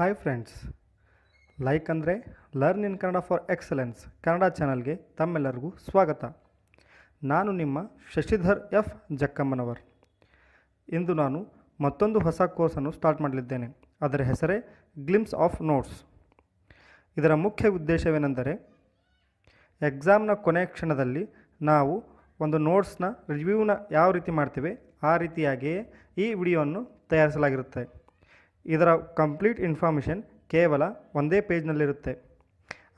hi friends like ಅಂದರೆ learn in Kannada for excellence Kannada ಚಾನಲ್ಗೆ ತಮ್ಮೆಲ್ಲರಿಗೂ ಸ್ವಾಗತ ನಾನು ನಿಮ್ಮ ಶಶಿಧರ್ ಎಫ್ ಜಕ್ಕಮ್ಮನವರ್ ಇಂದು ನಾನು ಮತ್ತೊಂದು ಹೊಸ ಕೋರ್ಸನ್ನು ಸ್ಟಾರ್ಟ್ ಮಾಡಲಿದ್ದೇನೆ ಅದರ ಹೆಸರೇ ಗ್ಲಿಮ್ಸ್ ಆಫ್ ನೋಟ್ಸ್ ಇದರ ಮುಖ್ಯ ಉದ್ದೇಶವೇನೆಂದರೆ ಎಕ್ಸಾಮ್ನ ಕೊನೆಯ ಕ್ಷಣದಲ್ಲಿ ನಾವು ಒಂದು ನೋಟ್ಸ್ನ ರಿವ್ಯೂನ ಯಾವ ರೀತಿ ಮಾಡ್ತೀವಿ ಆ ರೀತಿಯಾಗಿಯೇ ಈ ವಿಡಿಯೋವನ್ನು ತಯಾರಿಸಲಾಗಿರುತ್ತೆ ಇದರ ಕಂಪ್ಲೀಟ್ ಇನ್ಫಾರ್ಮೇಷನ್ ಕೇವಲ ಒಂದೇ ಪೇಜ್ನಲ್ಲಿರುತ್ತೆ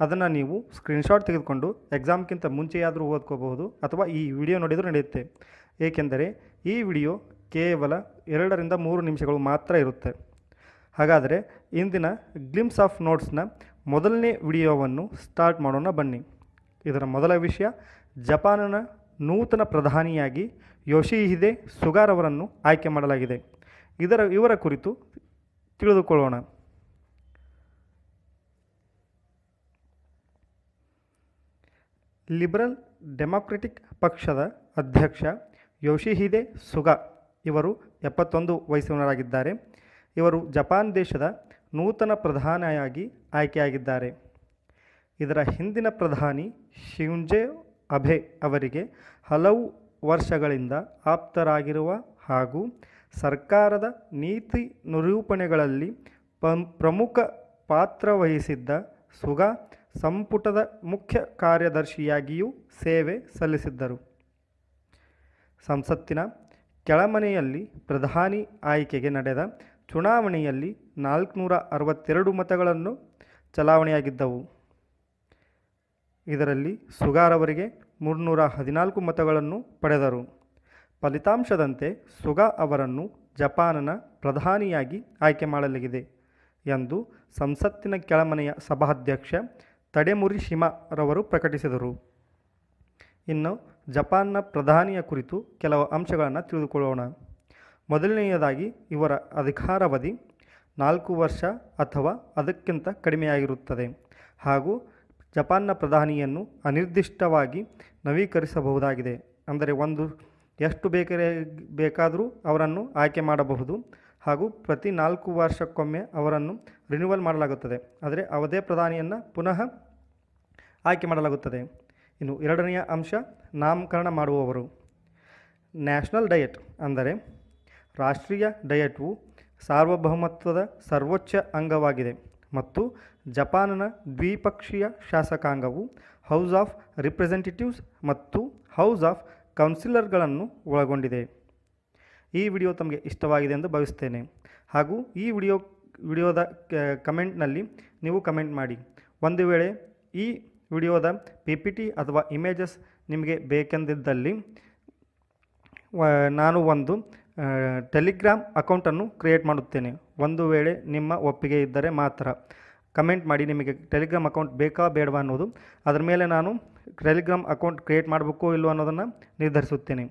ಅದನ್ನು ನೀವು ಸ್ಕ್ರೀನ್ಶಾಟ್ ತೆಗೆದುಕೊಂಡು ಎಕ್ಸಾಮ್ಗಿಂತ ಮುಂಚೆಯಾದರೂ ಓದ್ಕೋಬಹುದು ಅಥವಾ ಈ ವಿಡಿಯೋ ನೋಡಿದರೂ ನಡೆಯುತ್ತೆ ಏಕೆಂದರೆ ಈ ವಿಡಿಯೋ ಕೇವಲ ಎರಡರಿಂದ ಮೂರು ನಿಮಿಷಗಳು ಮಾತ್ರ ಇರುತ್ತೆ ಹಾಗಾದರೆ ಇಂದಿನ ಗ್ಲಿಮ್ಸ್ ಆಫ್ ನೋಟ್ಸ್ನ ಮೊದಲನೇ ವಿಡಿಯೋವನ್ನು ಸ್ಟಾರ್ಟ್ ಮಾಡೋಣ ಬನ್ನಿ ಇದರ ಮೊದಲ ವಿಷಯ ಜಪಾನಿನ ನೂತನ ಪ್ರಧಾನಿಯಾಗಿ ಯೋಶಿಹಿದೆ ಸುಗಾರ್ ಅವರನ್ನು ಆಯ್ಕೆ ಮಾಡಲಾಗಿದೆ ಇದರ ಇವರ ಕುರಿತು ತಿಳಿದುಕೊಳ್ಳೋಣ ಲಿಬರಲ್ ಡೆಮಾಕ್ರೆಟಿಕ್ ಪಕ್ಷದ ಅಧ್ಯಕ್ಷ ಯೋಶಿಹಿದೆ ಸುಗ ಇವರು ಎಪ್ಪತ್ತೊಂದು ವಯಸ್ಸಿನವರಾಗಿದ್ದಾರೆ ಇವರು ಜಪಾನ್ ದೇಶದ ನೂತನ ಪ್ರಧಾನಿಯಾಗಿ ಆಯ್ಕೆಯಾಗಿದ್ದಾರೆ ಇದರ ಹಿಂದಿನ ಪ್ರಧಾನಿ ಶಿಂಜೆ ಅಭೆ ಅವರಿಗೆ ಹಲವು ವರ್ಷಗಳಿಂದ ಆಪ್ತರಾಗಿರುವ ಹಾಗೂ ಸರ್ಕಾರದ ನೀತಿ ನಿರೂಪಣೆಗಳಲ್ಲಿ ಪ್ರಮುಖ ಪಾತ್ರ ವಹಿಸಿದ್ದ ಸುಗಾ ಸಂಪುಟದ ಮುಖ್ಯ ಕಾರ್ಯದರ್ಶಿಯಾಗಿಯೂ ಸೇವೆ ಸಲ್ಲಿಸಿದ್ದರು ಸಂಸತ್ತಿನ ಕೆಳಮನೆಯಲ್ಲಿ ಪ್ರಧಾನಿ ಆಯ್ಕೆಗೆ ನಡೆದ ಚುನಾವಣೆಯಲ್ಲಿ ನಾಲ್ಕುನೂರ ಅರವತ್ತೆರಡು ಮತಗಳನ್ನು ಚಲಾವಣೆಯಾಗಿದ್ದವು ಇದರಲ್ಲಿ ಸುಗಾರವರಿಗೆ ಮೂರುನೂರ ಹದಿನಾಲ್ಕು ಮತಗಳನ್ನು ಪಡೆದರು ಫಲಿತಾಂಶದಂತೆ ಸುಗಾ ಅವರನ್ನು ಜಪಾನನ ಪ್ರಧಾನಿಯಾಗಿ ಆಯ್ಕೆ ಮಾಡಲಾಗಿದೆ ಎಂದು ಸಂಸತ್ತಿನ ಕೆಳಮನೆಯ ಸಭಾಧ್ಯಕ್ಷ ತಡೆಮುರಿ ಶಿಮಾ ರವರು ಪ್ರಕಟಿಸಿದರು ಇನ್ನು ಜಪಾನ್ನ ಪ್ರಧಾನಿಯ ಕುರಿತು ಕೆಲವು ಅಂಶಗಳನ್ನು ತಿಳಿದುಕೊಳ್ಳೋಣ ಮೊದಲನೆಯದಾಗಿ ಇವರ ಅಧಿಕಾರಾವಧಿ ನಾಲ್ಕು ವರ್ಷ ಅಥವಾ ಅದಕ್ಕಿಂತ ಕಡಿಮೆಯಾಗಿರುತ್ತದೆ ಹಾಗೂ ಜಪಾನ್ನ ಪ್ರಧಾನಿಯನ್ನು ಅನಿರ್ದಿಷ್ಟವಾಗಿ ನವೀಕರಿಸಬಹುದಾಗಿದೆ ಅಂದರೆ ಒಂದು ಎಷ್ಟು ಬೇಕರೆ ಬೇಕಾದರೂ ಅವರನ್ನು ಆಯ್ಕೆ ಮಾಡಬಹುದು ಹಾಗೂ ಪ್ರತಿ ನಾಲ್ಕು ವರ್ಷಕ್ಕೊಮ್ಮೆ ಅವರನ್ನು ರಿನ್ಯೂವಲ್ ಮಾಡಲಾಗುತ್ತದೆ ಆದರೆ ಅವದೇ ಪ್ರಧಾನಿಯನ್ನು ಪುನಃ ಆಯ್ಕೆ ಮಾಡಲಾಗುತ್ತದೆ ಇನ್ನು ಎರಡನೆಯ ಅಂಶ ನಾಮಕರಣ ಮಾಡುವವರು ನ್ಯಾಷನಲ್ ಡಯಟ್ ಅಂದರೆ ರಾಷ್ಟ್ರೀಯ ಡಯಟ್ವು ಸಾರ್ವಭೌಮತ್ವದ ಸರ್ವೋಚ್ಚ ಅಂಗವಾಗಿದೆ ಮತ್ತು ಜಪಾನನ ದ್ವಿಪಕ್ಷೀಯ ಶಾಸಕಾಂಗವು ಹೌಸ್ ಆಫ್ ರಿಪ್ರೆಸೆಂಟೇಟಿವ್ಸ್ ಮತ್ತು ಹೌಸ್ ಆಫ್ ಕೌನ್ಸಿಲರ್ಗಳನ್ನು ಒಳಗೊಂಡಿದೆ ಈ ವಿಡಿಯೋ ತಮಗೆ ಇಷ್ಟವಾಗಿದೆ ಎಂದು ಭಾವಿಸ್ತೇನೆ ಹಾಗೂ ಈ ವಿಡಿಯೋ ವಿಡಿಯೋದ ಕಮೆಂಟ್ನಲ್ಲಿ ನೀವು ಕಮೆಂಟ್ ಮಾಡಿ ಒಂದು ವೇಳೆ ಈ ವಿಡಿಯೋದ ಪಿ ಪಿ ಟಿ ಅಥವಾ ಇಮೇಜಸ್ ನಿಮಗೆ ಬೇಕೆಂದಿದ್ದಲ್ಲಿ ನಾನು ಒಂದು ಟೆಲಿಗ್ರಾಮ್ ಅಕೌಂಟನ್ನು ಕ್ರಿಯೇಟ್ ಮಾಡುತ್ತೇನೆ ಒಂದು ವೇಳೆ ನಿಮ್ಮ ಒಪ್ಪಿಗೆ ಇದ್ದರೆ ಮಾತ್ರ ಕಮೆಂಟ್ ಮಾಡಿ ನಿಮಗೆ ಟೆಲಿಗ್ರಾಮ್ ಅಕೌಂಟ್ ಬೇಕಾ ಬೇಡವಾ ಅನ್ನೋದು ಅದರ ಮೇಲೆ ನಾನು ಟೆಲಿಗ್ರಾಮ್ ಅಕೌಂಟ್ ಕ್ರಿಯೇಟ್ ಮಾಡಬೇಕೋ ಇಲ್ಲವೋ ಅನ್ನೋದನ್ನು ನಿರ್ಧರಿಸುತ್ತೇನೆ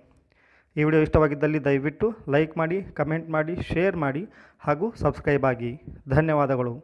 ಈ ವಿಡಿಯೋ ಇಷ್ಟವಾಗಿದ್ದಲ್ಲಿ ದಯವಿಟ್ಟು ಲೈಕ್ ಮಾಡಿ ಕಮೆಂಟ್ ಮಾಡಿ ಶೇರ್ ಮಾಡಿ ಹಾಗೂ ಸಬ್ಸ್ಕ್ರೈಬ್ ಆಗಿ ಧನ್ಯವಾದಗಳು